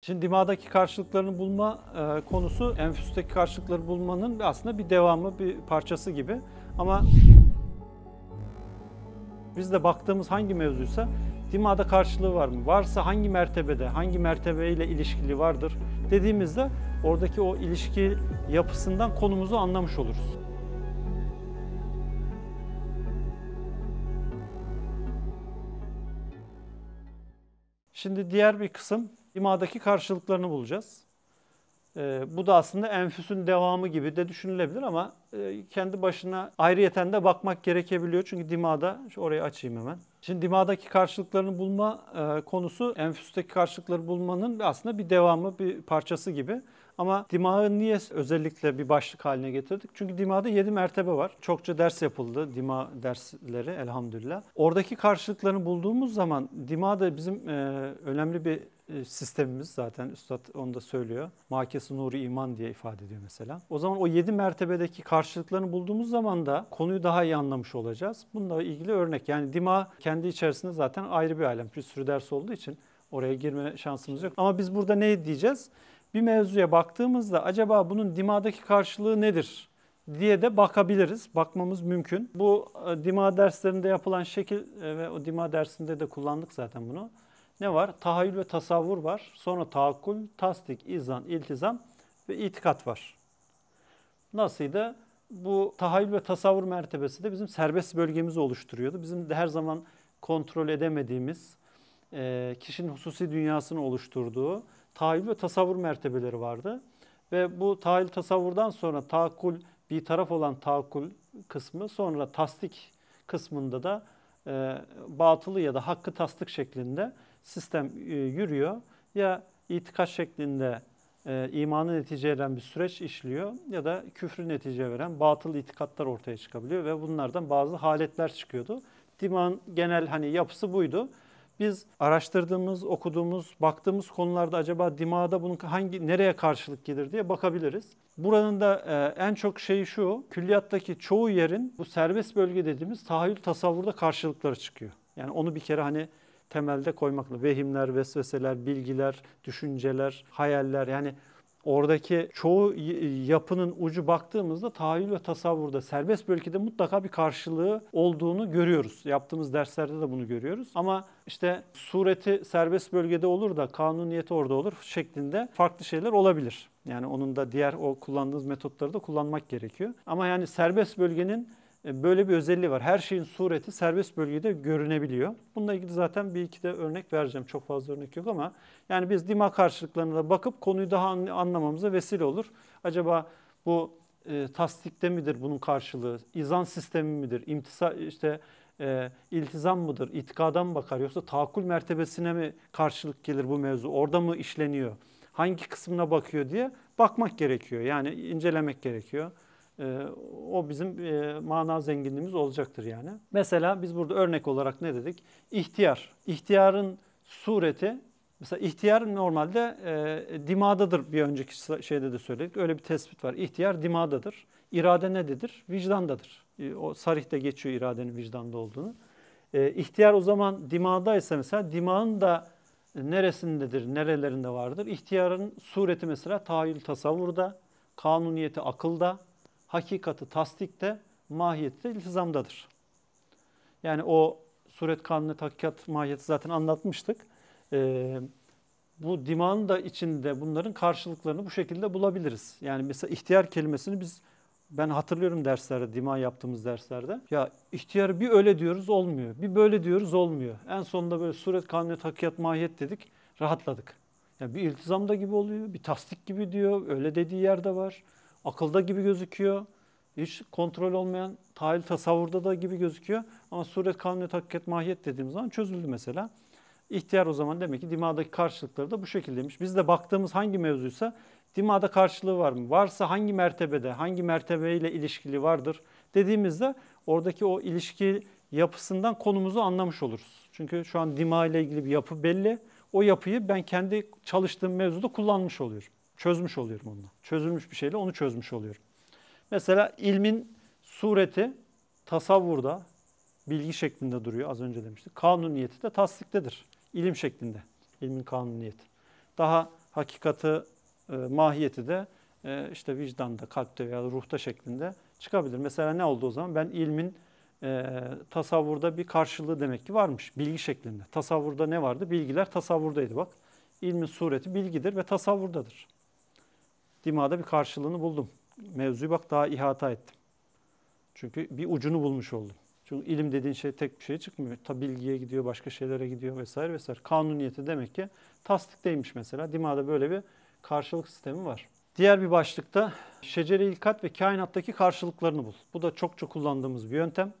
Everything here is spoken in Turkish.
Şimdi dimağdaki karşılıklarını bulma e, konusu enfüsteki karşılıkları bulmanın aslında bir devamı, bir parçası gibi. Ama biz de baktığımız hangi mevzuysa dimağda karşılığı var mı? Varsa hangi mertebede, hangi mertebeyle ilişkili vardır dediğimizde oradaki o ilişki yapısından konumuzu anlamış oluruz. Şimdi diğer bir kısım İmadaki karşılıklarını bulacağız. Ee, bu da aslında enfüsün devamı gibi de düşünülebilir ama e, kendi başına ayrıyeten de bakmak gerekebiliyor. Çünkü dimada, orayı açayım hemen. Şimdi DİMA'daki karşılıklarını bulma e, konusu enfüsteki karşılıkları bulmanın aslında bir devamı, bir parçası gibi. Ama DİMA'ı niye özellikle bir başlık haline getirdik? Çünkü DİMA'da 7 mertebe var. Çokça ders yapıldı dima dersleri elhamdülillah. Oradaki karşılıklarını bulduğumuz zaman DİMA'da bizim e, önemli bir e, sistemimiz zaten Üstad onu da söylüyor. Makesi nuru iman diye ifade ediyor mesela. O zaman o yedi mertebedeki karşılıklarını bulduğumuz zaman da konuyu daha iyi anlamış olacağız. Bununla ilgili örnek yani dima kendi içerisinde zaten ayrı bir alem. Bir sürü ders olduğu için oraya girme şansımız yok. Ama biz burada ne diyeceğiz? Bir mevzuya baktığımızda acaba bunun dimadaki karşılığı nedir? diye de bakabiliriz. Bakmamız mümkün. Bu e, dima derslerinde yapılan şekil e, ve o dima dersinde de kullandık zaten bunu. Ne var? Tahayyül ve tasavvur var. Sonra tahakkul, tasdik, izan, iltizam ve itikat var. Nasıydı? Bu tahayyül ve tasavvur mertebesi de bizim serbest bölgemizi oluşturuyordu. Bizim de her zaman kontrol edemediğimiz, e, kişinin hususi dünyasını oluşturduğu tahayyül ve tasavvur mertebeleri vardı. Ve bu tahayyül tasavvurdan sonra takul bir taraf olan takul kısmı, sonra tasdik kısmında da e, batılı ya da hakkı tasdik şeklinde sistem e, yürüyor. Ya itikat şeklinde e, imanı netice veren bir süreç işliyor ya da küfrü netice veren batıl itikatlar ortaya çıkabiliyor ve bunlardan bazı haletler çıkıyordu. İhtiman genel hani yapısı buydu. Biz araştırdığımız, okuduğumuz, baktığımız konularda acaba dimağda bunun hangi nereye karşılık gelir diye bakabiliriz. Buranın da e, en çok şeyi şu, külliyattaki çoğu yerin bu serbest bölge dediğimiz tahayyül tasavvurda karşılıkları çıkıyor. Yani onu bir kere hani temelde koymakla vehimler, vesveseler, bilgiler, düşünceler, hayaller yani oradaki çoğu yapının ucu baktığımızda tahayyül ve tasavvurda serbest bölgede mutlaka bir karşılığı olduğunu görüyoruz. Yaptığımız derslerde de bunu görüyoruz. Ama işte sureti serbest bölgede olur da kanuniyeti orada olur şeklinde farklı şeyler olabilir. Yani onun da diğer o kullandığınız metotları da kullanmak gerekiyor. Ama yani serbest bölgenin e, böyle bir özelliği var. Her şeyin sureti serbest bölgede görünebiliyor. Bununla ilgili zaten bir iki de örnek vereceğim. Çok fazla örnek yok ama yani biz dima karşılıklarına da bakıp konuyu daha anlamamıza vesile olur. Acaba bu e, tasdikte midir bunun karşılığı? İzan sistemi midir? İmtisa işte e, iltizam mıdır? İtikada mı bakar? Yoksa tahakkül mertebesine mi karşılık gelir bu mevzu? Orada mı işleniyor? Hangi kısmına bakıyor diye bakmak gerekiyor. Yani incelemek gerekiyor. Ee, o bizim e, mana zenginliğimiz olacaktır yani. Mesela biz burada örnek olarak ne dedik? İhtiyar. İhtiyarın sureti Mesela ihtiyar normalde e, dimadadır bir önceki şeyde de söyledik. Öyle bir tespit var. İhtiyar dimadadır. İrade nededir? Vicdandadır. E, o sarihte geçiyor iradenin vicdanda olduğunu. İhtiyar o zaman dimada ise mesela dimağın da neresindedir, nerelerinde vardır? İhtiyarın sureti mesela tahayyül tasavvurda, kanuniyeti akılda, hakikati tasdikte, mahiyette iltizamdadır. Yani o suret kanunu hakikat mahiyeti zaten anlatmıştık. Ee, bu diman da içinde bunların karşılıklarını bu şekilde bulabiliriz. Yani mesela ihtiyar kelimesini biz ben hatırlıyorum derslerde, dima yaptığımız derslerde. Ya ihtiyar bir öyle diyoruz olmuyor, bir böyle diyoruz olmuyor. En sonunda böyle suret, kanuniyet, hakikat, mahiyet dedik, rahatladık. Yani bir iltizamda gibi oluyor, bir tasdik gibi diyor, öyle dediği yerde var akılda gibi gözüküyor. Hiç kontrol olmayan tahil tasavvurda da gibi gözüküyor. Ama suret kanuni hakikat mahiyet dediğimiz zaman çözüldü mesela. İhtiyar o zaman demek ki dimağdaki karşılıkları da bu şekildeymiş. Biz de baktığımız hangi mevzuysa dimağda karşılığı var mı? Varsa hangi mertebede, hangi mertebeyle ilişkili vardır dediğimizde oradaki o ilişki yapısından konumuzu anlamış oluruz. Çünkü şu an dima ile ilgili bir yapı belli. O yapıyı ben kendi çalıştığım mevzuda kullanmış oluyorum çözmüş oluyorum onunla. Çözülmüş bir şeyle onu çözmüş oluyorum. Mesela ilmin sureti tasavvurda bilgi şeklinde duruyor az önce demiştik. Kanuniyeti de tasdiktedir. İlim şeklinde. İlmin kanuniyeti. Daha hakikati, e, mahiyeti de e, işte vicdanda, kalpte veya ruhta şeklinde çıkabilir. Mesela ne oldu o zaman? Ben ilmin e, tasavvurda bir karşılığı demek ki varmış. Bilgi şeklinde. Tasavvurda ne vardı? Bilgiler tasavvurdaydı bak. İlmin sureti bilgidir ve tasavvurdadır dimağda bir karşılığını buldum. Mevzuyu bak daha ihata ettim. Çünkü bir ucunu bulmuş oldum. Çünkü ilim dediğin şey tek bir şey çıkmıyor. Ta bilgiye gidiyor, başka şeylere gidiyor vesaire vesaire. Kanuniyeti demek ki tasdikteymiş mesela. Dima'da böyle bir karşılık sistemi var. Diğer bir başlıkta şecere ilkat ve kainattaki karşılıklarını bul. Bu da çok çok kullandığımız bir yöntem.